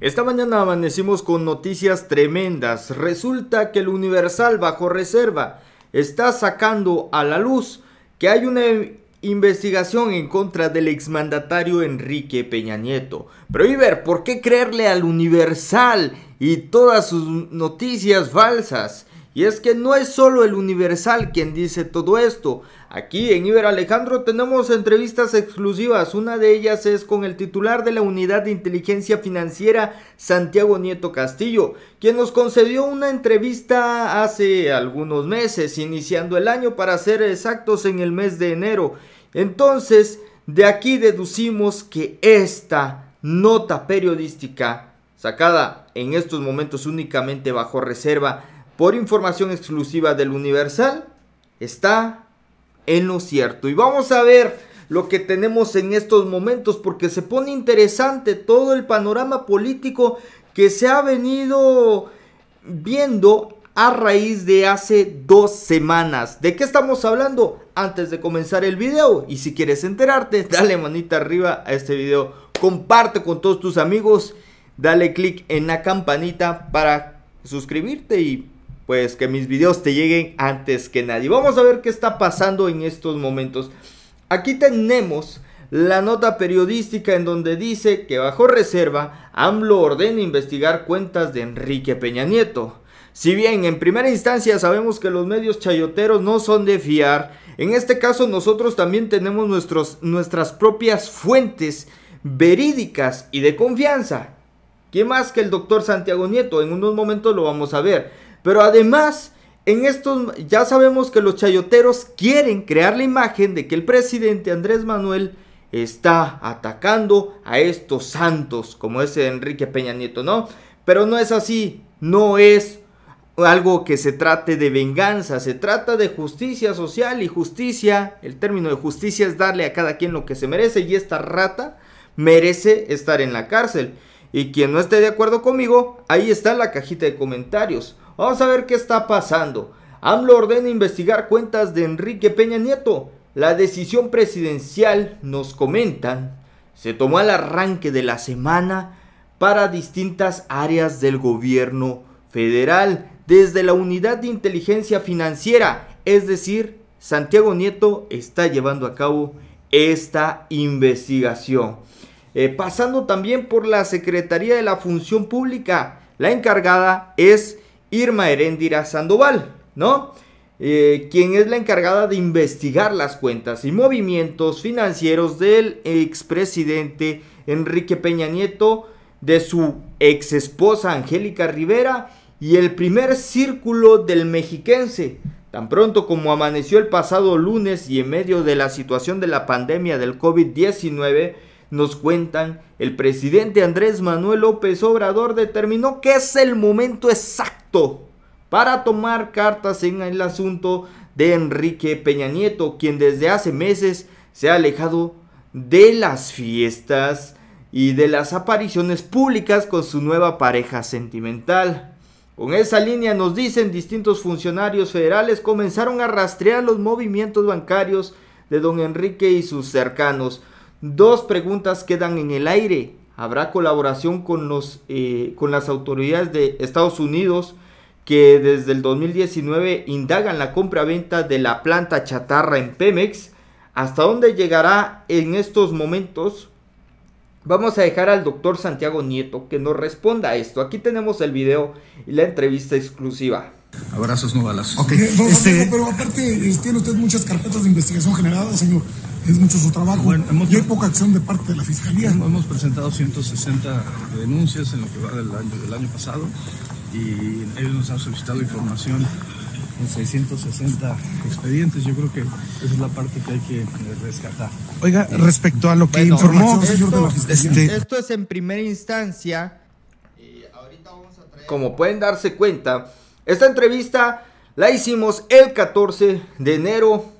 Esta mañana amanecimos con noticias tremendas. Resulta que el Universal bajo reserva está sacando a la luz que hay una investigación en contra del exmandatario Enrique Peña Nieto. Pero Iber, ¿por qué creerle al Universal y todas sus noticias falsas? Y es que no es solo el Universal quien dice todo esto. Aquí en Iber Alejandro tenemos entrevistas exclusivas. Una de ellas es con el titular de la Unidad de Inteligencia Financiera, Santiago Nieto Castillo, quien nos concedió una entrevista hace algunos meses, iniciando el año para ser exactos en el mes de enero. Entonces, de aquí deducimos que esta nota periodística, sacada en estos momentos únicamente bajo reserva, por información exclusiva del Universal, está en lo cierto. Y vamos a ver lo que tenemos en estos momentos porque se pone interesante todo el panorama político que se ha venido viendo a raíz de hace dos semanas. ¿De qué estamos hablando? Antes de comenzar el video y si quieres enterarte, dale manita arriba a este video, comparte con todos tus amigos, dale click en la campanita para suscribirte y pues que mis videos te lleguen antes que nadie. Vamos a ver qué está pasando en estos momentos. Aquí tenemos la nota periodística en donde dice que bajo reserva AMLO ordena investigar cuentas de Enrique Peña Nieto. Si bien en primera instancia sabemos que los medios chayoteros no son de fiar, en este caso nosotros también tenemos nuestros, nuestras propias fuentes verídicas y de confianza. ¿Qué más que el doctor Santiago Nieto? En unos momentos lo vamos a ver. Pero además, en estos ya sabemos que los chayoteros quieren crear la imagen de que el presidente Andrés Manuel está atacando a estos santos, como ese Enrique Peña Nieto, ¿no? Pero no es así, no es algo que se trate de venganza, se trata de justicia social y justicia, el término de justicia es darle a cada quien lo que se merece y esta rata merece estar en la cárcel. Y quien no esté de acuerdo conmigo, ahí está la cajita de comentarios. Vamos a ver qué está pasando. AMLO ordena investigar cuentas de Enrique Peña Nieto. La decisión presidencial, nos comentan, se tomó al arranque de la semana para distintas áreas del gobierno federal, desde la unidad de inteligencia financiera, es decir, Santiago Nieto está llevando a cabo esta investigación. Eh, pasando también por la Secretaría de la Función Pública, la encargada es Irma Heréndira Sandoval, ¿no? Eh, quien es la encargada de investigar las cuentas y movimientos financieros del expresidente Enrique Peña Nieto, de su ex esposa Angélica Rivera y el primer círculo del mexiquense. Tan pronto como amaneció el pasado lunes y en medio de la situación de la pandemia del COVID-19, nos cuentan, el presidente Andrés Manuel López Obrador determinó que es el momento exacto para tomar cartas en el asunto de Enrique Peña Nieto, quien desde hace meses se ha alejado de las fiestas y de las apariciones públicas con su nueva pareja sentimental. Con esa línea nos dicen distintos funcionarios federales comenzaron a rastrear los movimientos bancarios de don Enrique y sus cercanos, Dos preguntas quedan en el aire. ¿Habrá colaboración con, los, eh, con las autoridades de Estados Unidos que desde el 2019 indagan la compra-venta de la planta chatarra en Pemex? ¿Hasta dónde llegará en estos momentos? Vamos a dejar al doctor Santiago Nieto que nos responda a esto. Aquí tenemos el video y la entrevista exclusiva. Abrazos, no eh, este, pero aparte, eh, tiene usted muchas carpetas de investigación generadas, señor es mucho su trabajo. Bueno, hay poca acción de parte de la Fiscalía. Hemos presentado 160 denuncias en lo que va del año, pasado y ellos nos han solicitado información en 660 expedientes. Yo creo que esa es la parte que hay que rescatar. Oiga, respecto a lo que señor informó... Esto, este, esto es en primera instancia. ahorita vamos a traer... Como pueden darse cuenta, esta entrevista la hicimos el 14 de enero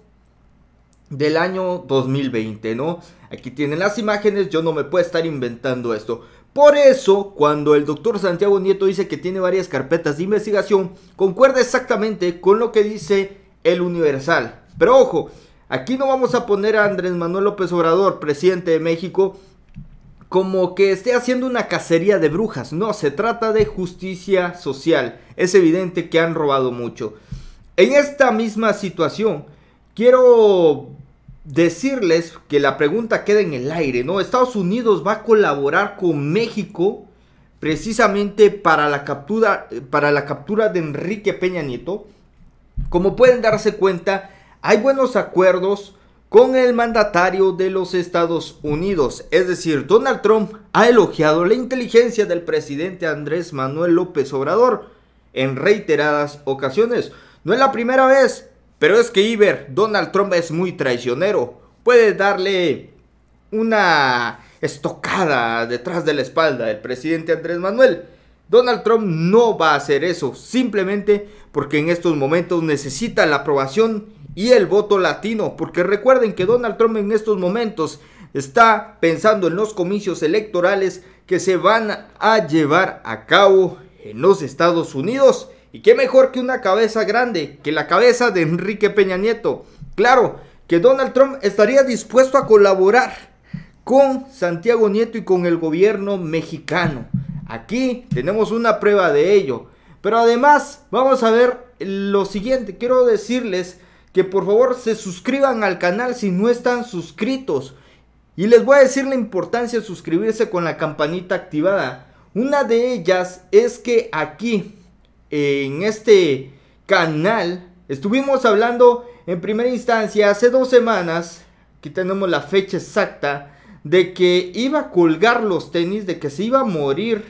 del año 2020, ¿no? Aquí tienen las imágenes, yo no me puedo estar inventando esto. Por eso, cuando el doctor Santiago Nieto dice que tiene varias carpetas de investigación, concuerda exactamente con lo que dice el Universal. Pero ojo, aquí no vamos a poner a Andrés Manuel López Obrador, presidente de México, como que esté haciendo una cacería de brujas. No, se trata de justicia social. Es evidente que han robado mucho. En esta misma situación, quiero decirles que la pregunta queda en el aire, ¿no? Estados Unidos va a colaborar con México precisamente para la captura, para la captura de Enrique Peña Nieto. Como pueden darse cuenta, hay buenos acuerdos con el mandatario de los Estados Unidos. Es decir, Donald Trump ha elogiado la inteligencia del presidente Andrés Manuel López Obrador en reiteradas ocasiones. No es la primera vez pero es que Iber, Donald Trump es muy traicionero. Puede darle una estocada detrás de la espalda del presidente Andrés Manuel. Donald Trump no va a hacer eso, simplemente porque en estos momentos necesita la aprobación y el voto latino, porque recuerden que Donald Trump en estos momentos está pensando en los comicios electorales que se van a llevar a cabo en los Estados Unidos y qué mejor que una cabeza grande, que la cabeza de Enrique Peña Nieto. Claro que Donald Trump estaría dispuesto a colaborar con Santiago Nieto y con el gobierno mexicano. Aquí tenemos una prueba de ello. Pero además vamos a ver lo siguiente. Quiero decirles que por favor se suscriban al canal si no están suscritos. Y les voy a decir la importancia de suscribirse con la campanita activada. Una de ellas es que aquí en este canal. Estuvimos hablando en primera instancia hace dos semanas, aquí tenemos la fecha exacta, de que iba a colgar los tenis, de que se iba a morir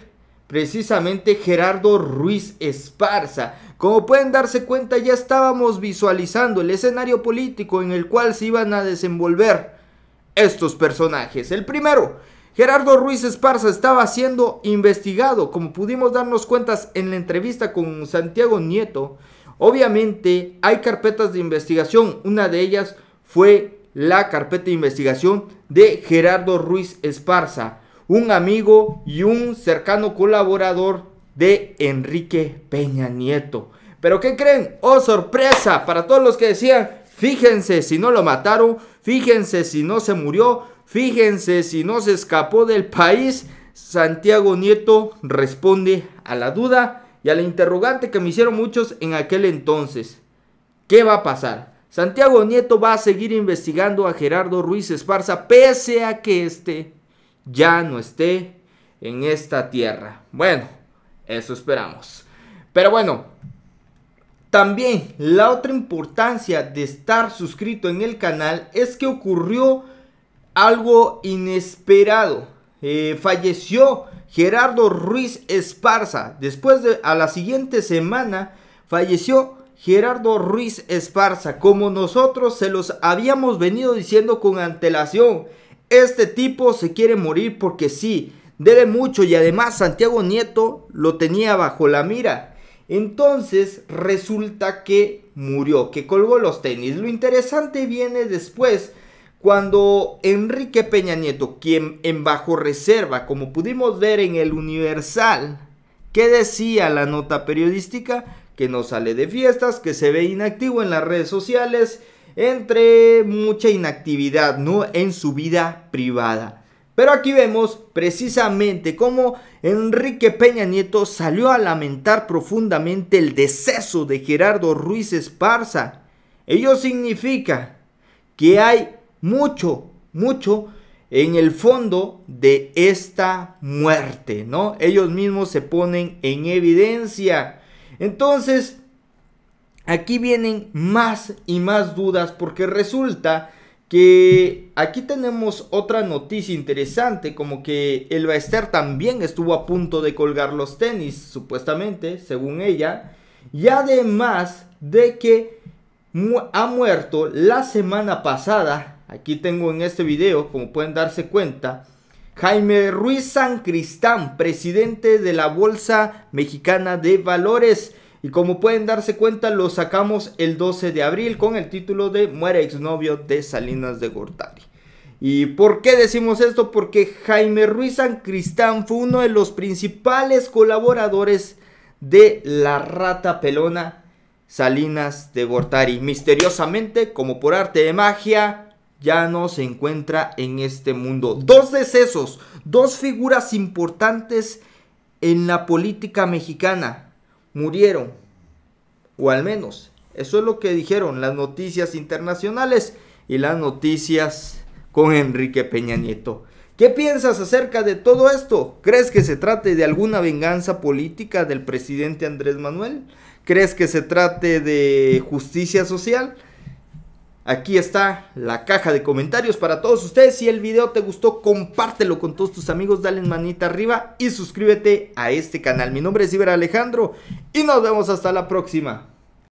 precisamente Gerardo Ruiz Esparza. Como pueden darse cuenta, ya estábamos visualizando el escenario político en el cual se iban a desenvolver estos personajes. El primero, Gerardo Ruiz Esparza estaba siendo investigado, como pudimos darnos cuenta en la entrevista con Santiago Nieto. Obviamente hay carpetas de investigación, una de ellas fue la carpeta de investigación de Gerardo Ruiz Esparza, un amigo y un cercano colaborador de Enrique Peña Nieto. Pero ¿qué creen? ¡Oh, sorpresa! Para todos los que decían, fíjense si no lo mataron, fíjense si no se murió, Fíjense si no se escapó del país. Santiago Nieto responde a la duda y a la interrogante que me hicieron muchos en aquel entonces. ¿Qué va a pasar? Santiago Nieto va a seguir investigando a Gerardo Ruiz Esparza pese a que éste ya no esté en esta tierra. Bueno, eso esperamos. Pero bueno, también la otra importancia de estar suscrito en el canal es que ocurrió algo inesperado. Eh, falleció Gerardo Ruiz Esparza. Después de a la siguiente semana falleció Gerardo Ruiz Esparza. Como nosotros se los habíamos venido diciendo con antelación, este tipo se quiere morir porque sí, debe mucho y además Santiago Nieto lo tenía bajo la mira. Entonces resulta que murió, que colgó los tenis. Lo interesante viene después cuando Enrique Peña Nieto, quien en bajo reserva, como pudimos ver en el Universal, que decía la nota periodística? Que no sale de fiestas, que se ve inactivo en las redes sociales, entre mucha inactividad, ¿no? En su vida privada. Pero aquí vemos precisamente cómo Enrique Peña Nieto salió a lamentar profundamente el deceso de Gerardo Ruiz Esparza. Ello significa que hay mucho, mucho en el fondo de esta muerte, ¿no? Ellos mismos se ponen en evidencia. Entonces, aquí vienen más y más dudas porque resulta que aquí tenemos otra noticia interesante, como que el Esther también estuvo a punto de colgar los tenis, supuestamente, según ella, y además de que ha muerto la semana pasada Aquí tengo en este video, como pueden darse cuenta, Jaime Ruiz San Cristán, presidente de la Bolsa Mexicana de Valores. Y como pueden darse cuenta, lo sacamos el 12 de abril con el título de Muere exnovio de Salinas de Gortari. ¿Y por qué decimos esto? Porque Jaime Ruiz San Cristán fue uno de los principales colaboradores de la rata pelona Salinas de Gortari. Misteriosamente, como por arte de magia, ya no se encuentra en este mundo. Dos decesos, dos figuras importantes en la política mexicana murieron, o al menos eso es lo que dijeron las noticias internacionales y las noticias con Enrique Peña Nieto. ¿Qué piensas acerca de todo esto? ¿Crees que se trate de alguna venganza política del presidente Andrés Manuel? ¿Crees que se trate de justicia social? Aquí está la caja de comentarios para todos ustedes. Si el video te gustó, compártelo con todos tus amigos, dale manita arriba y suscríbete a este canal. Mi nombre es Iber Alejandro y nos vemos hasta la próxima.